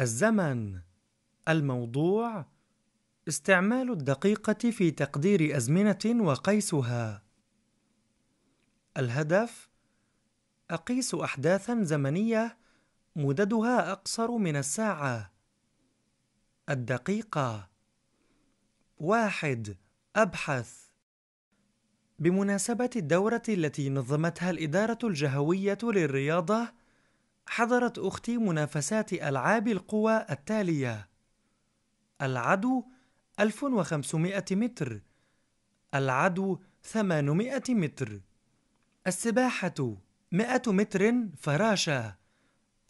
الزمن الموضوع استعمال الدقيقة في تقدير أزمنة وقيسها الهدف أقيس أحداثا زمنية مددها أقصر من الساعة الدقيقة واحد أبحث بمناسبة الدورة التي نظمتها الإدارة الجهوية للرياضة حضرت أختي منافسات ألعاب القوى التالية: العدو 1500 متر، العدو 800 متر، السباحة 100 متر فراشة،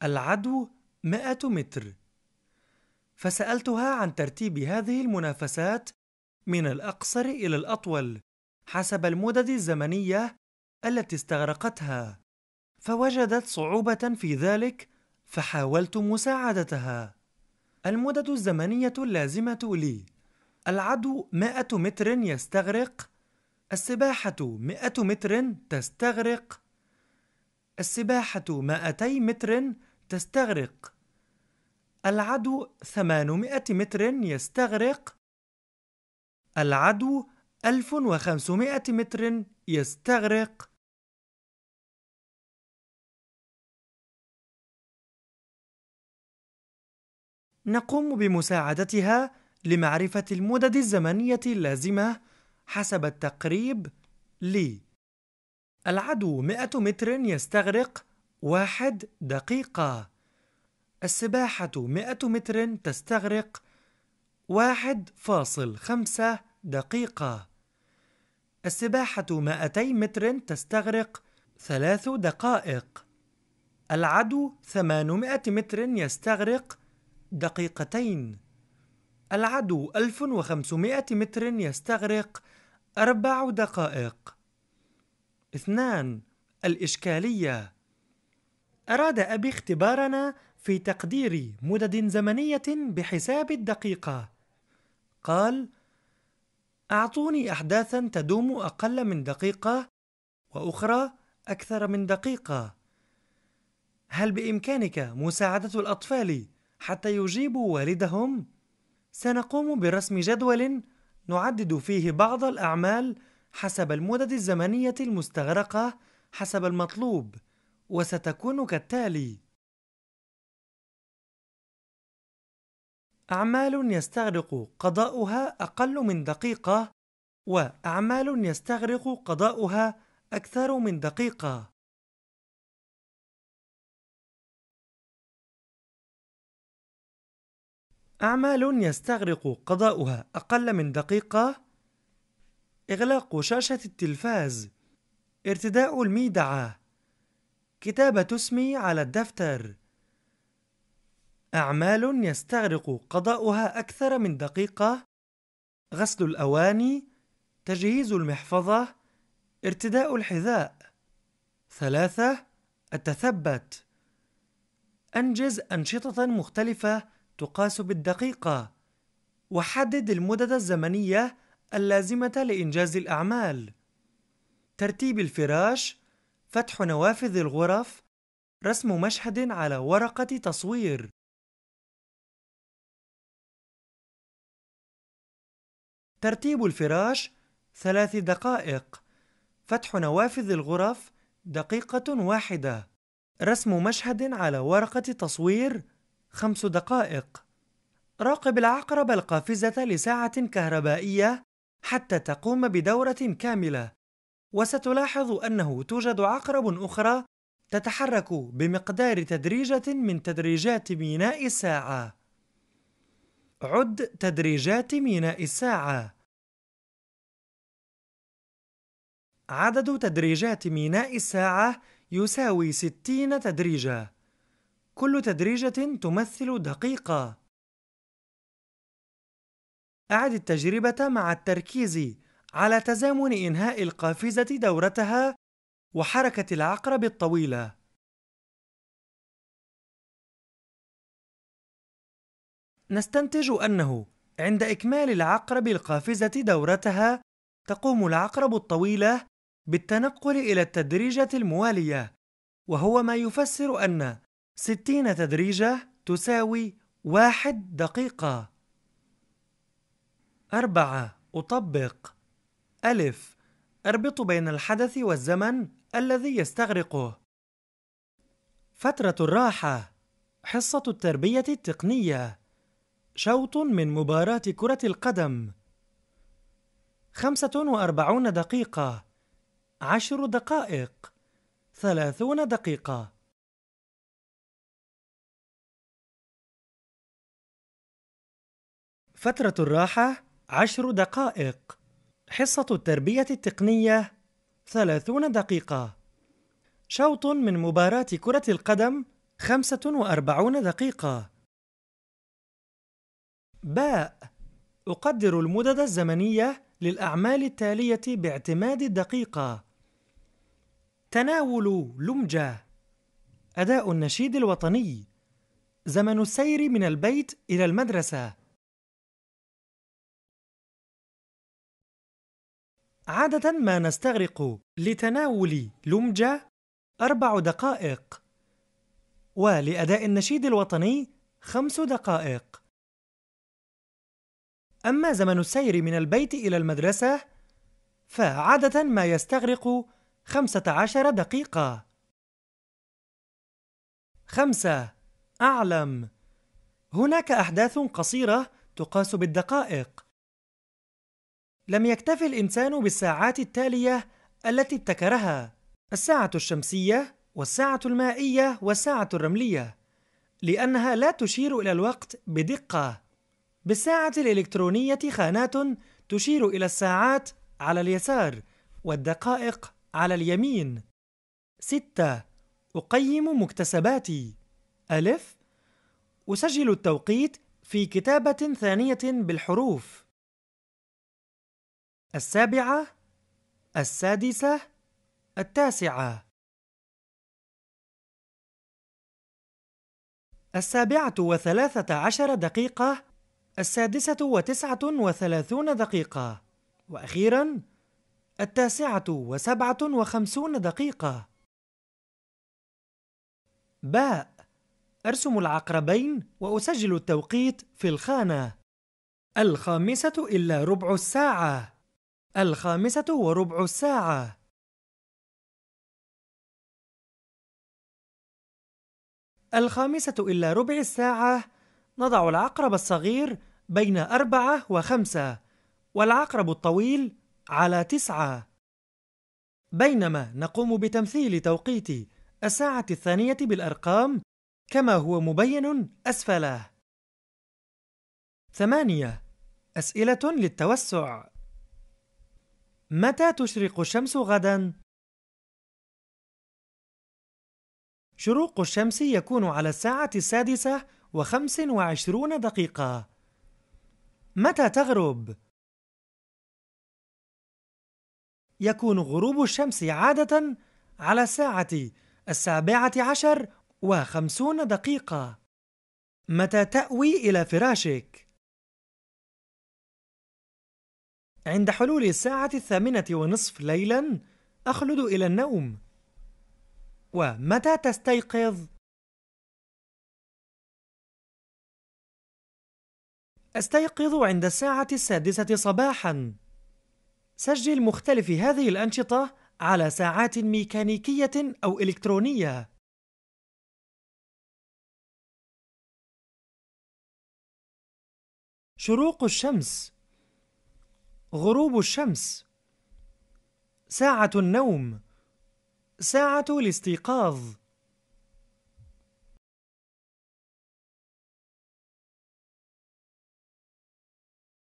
العدو 100 متر. فسألتها عن ترتيب هذه المنافسات من الأقصر إلى الأطول حسب المدد الزمنية التي استغرقتها. فوجدت صعوبة في ذلك فحاولت مساعدتها المدد الزمنية اللازمة لي العدو 100 متر يستغرق السباحة 100 متر تستغرق السباحة 200 متر تستغرق العدو 800 متر يستغرق العدو 1500 متر يستغرق نقوم بمساعدتها لمعرفة المدد الزمنية اللازمة حسب التقريب لي العدو 100 متر يستغرق واحد دقيقة السباحة 100 متر تستغرق واحد فاصل خمسة دقيقة السباحة 200 متر تستغرق ثلاث دقائق العدو 800 متر يستغرق دقيقتين العدو 1500 متر يستغرق أربع دقائق اثنان الإشكالية أراد أبي اختبارنا في تقدير مدد زمنية بحساب الدقيقة قال أعطوني أحداثا تدوم أقل من دقيقة وأخرى أكثر من دقيقة هل بإمكانك مساعدة الأطفال؟ حتى يجيبوا والدهم سنقوم برسم جدول نعدد فيه بعض الأعمال حسب المدد الزمنية المستغرقة حسب المطلوب وستكون كالتالي أعمال يستغرق قضاؤها أقل من دقيقة وأعمال يستغرق قضاؤها أكثر من دقيقة أعمال يستغرق قضاؤها أقل من دقيقة إغلاق شاشة التلفاز ارتداء الميدعة كتابة اسمي على الدفتر أعمال يستغرق قضاؤها أكثر من دقيقة غسل الأواني تجهيز المحفظة ارتداء الحذاء ثلاثة التثبت أنجز أنشطة مختلفة تقاس بالدقيقة وحدد المدد الزمنية اللازمة لإنجاز الأعمال ترتيب الفراش فتح نوافذ الغرف رسم مشهد على ورقة تصوير ترتيب الفراش ثلاث دقائق فتح نوافذ الغرف دقيقة واحدة رسم مشهد على ورقة تصوير خمس دقائق راقب العقرب القافزة لساعة كهربائية حتى تقوم بدورة كاملة وستلاحظ أنه توجد عقرب أخرى تتحرك بمقدار تدريجة من تدريجات ميناء الساعة عد تدريجات ميناء الساعة عدد تدريجات ميناء الساعة يساوي 60 تدريجة كل تدريجة تمثل دقيقة أعد التجربة مع التركيز على تزامن إنهاء القافزة دورتها وحركة العقرب الطويلة نستنتج أنه عند إكمال العقرب القافزة دورتها تقوم العقرب الطويلة بالتنقل إلى التدريجة الموالية وهو ما يفسر أن ستين تدريجة تساوي واحد دقيقة أربعة أطبق ألف أربط بين الحدث والزمن الذي يستغرقه فترة الراحة حصة التربية التقنية شوط من مباراة كرة القدم خمسة وأربعون دقيقة عشر دقائق ثلاثون دقيقة فترة الراحة عشر دقائق حصة التربية التقنية ثلاثون دقيقة شوط من مباراة كرة القدم خمسة وأربعون دقيقة باء أقدر المدد الزمنية للأعمال التالية باعتماد الدقيقة تناول لمجة أداء النشيد الوطني زمن السير من البيت إلى المدرسة عادة ما نستغرق لتناول لمجة أربع دقائق ولأداء النشيد الوطني خمس دقائق أما زمن السير من البيت إلى المدرسة فعادة ما يستغرق خمسة عشر دقيقة خمسة أعلم هناك أحداث قصيرة تقاس بالدقائق لم يكتف الإنسان بالساعات التالية التي ابتكرها الساعة الشمسية والساعة المائية والساعة الرملية لأنها لا تشير إلى الوقت بدقة بالساعة الإلكترونية خانات تشير إلى الساعات على اليسار والدقائق على اليمين 6 أقيم مكتسباتي ألف أسجل التوقيت في كتابة ثانية بالحروف السابعة السادسة التاسعة السابعة وثلاثة عشر دقيقة السادسة وتسعة وثلاثون دقيقة وأخيرا التاسعة وسبعة وخمسون دقيقة باء أرسم العقربين وأسجل التوقيت في الخانة الخامسة إلا ربع الساعة الخامسة وربع الساعة الخامسة إلا ربع الساعة نضع العقرب الصغير بين أربعة وخمسة والعقرب الطويل على تسعة بينما نقوم بتمثيل توقيت الساعة الثانية بالأرقام كما هو مبين أسفله ثمانية أسئلة للتوسع متى تشرق الشمس غدا؟ شروق الشمس يكون على الساعة السادسة وخمس وعشرون دقيقة متى تغرب؟ يكون غروب الشمس عادة على الساعة السابعة عشر وخمسون دقيقة متى تأوي إلى فراشك؟ عند حلول الساعة الثامنة ونصف ليلا أخلد إلى النوم ومتى تستيقظ؟ أستيقظ عند الساعة السادسة صباحا سجل مختلف هذه الأنشطة على ساعات ميكانيكية أو إلكترونية شروق الشمس غروب الشمس ساعة النوم ساعة الاستيقاظ